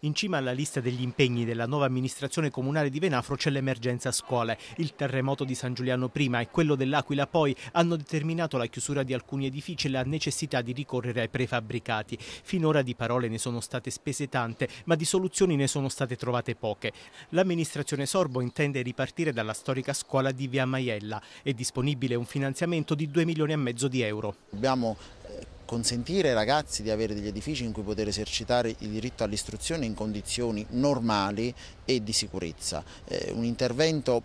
In cima alla lista degli impegni della nuova amministrazione comunale di Venafro c'è l'emergenza scuole. Il terremoto di San Giuliano prima e quello dell'Aquila poi hanno determinato la chiusura di alcuni edifici e la necessità di ricorrere ai prefabbricati. Finora di parole ne sono state spese tante, ma di soluzioni ne sono state trovate poche. L'amministrazione Sorbo intende ripartire dalla storica scuola di Via Maiella. È disponibile un finanziamento di 2 milioni e mezzo di euro. Abbiamo consentire ai ragazzi di avere degli edifici in cui poter esercitare il diritto all'istruzione in condizioni normali e di sicurezza. Eh, l'intervento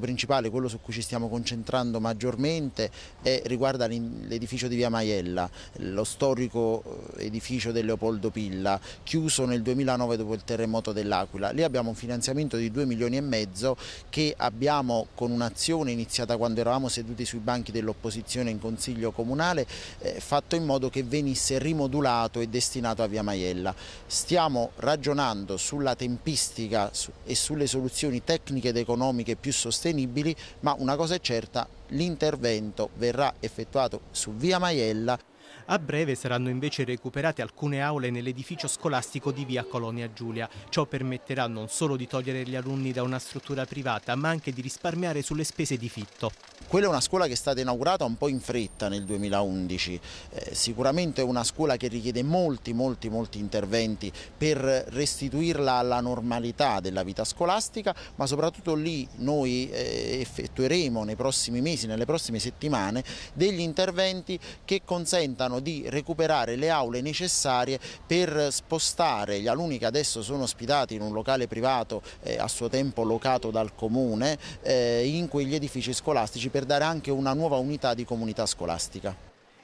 principale, quello su cui ci stiamo concentrando maggiormente, è, riguarda l'edificio di Via Maiella, lo storico eh, edificio del Leopoldo Pilla, chiuso nel 2009 dopo il terremoto dell'Aquila. Lì abbiamo un finanziamento di 2 milioni e mezzo che abbiamo con un'azione iniziata quando eravamo seduti sui banchi dell'opposizione in Consiglio Comunale eh, fatto in in modo che venisse rimodulato e destinato a Via Maiella. Stiamo ragionando sulla tempistica e sulle soluzioni tecniche ed economiche più sostenibili, ma una cosa è certa, l'intervento verrà effettuato su Via Maiella. A breve saranno invece recuperate alcune aule nell'edificio scolastico di via Colonia Giulia. Ciò permetterà non solo di togliere gli alunni da una struttura privata, ma anche di risparmiare sulle spese di fitto. Quella è una scuola che è stata inaugurata un po' in fretta nel 2011, eh, sicuramente è una scuola che richiede molti, molti, molti interventi per restituirla alla normalità della vita scolastica, ma soprattutto lì noi eh, effettueremo nei prossimi mesi, nelle prossime settimane, degli interventi che consentano di recuperare le aule necessarie per spostare gli alunni che adesso sono ospitati in un locale privato eh, a suo tempo locato dal comune eh, in quegli edifici scolastici per per dare anche una nuova unità di comunità scolastica.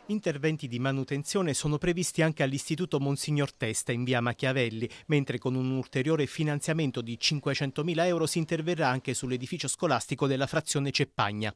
Interventi di manutenzione sono previsti anche all'Istituto Monsignor Testa in via Machiavelli, mentre con un ulteriore finanziamento di 500.000 euro si interverrà anche sull'edificio scolastico della frazione Ceppagna.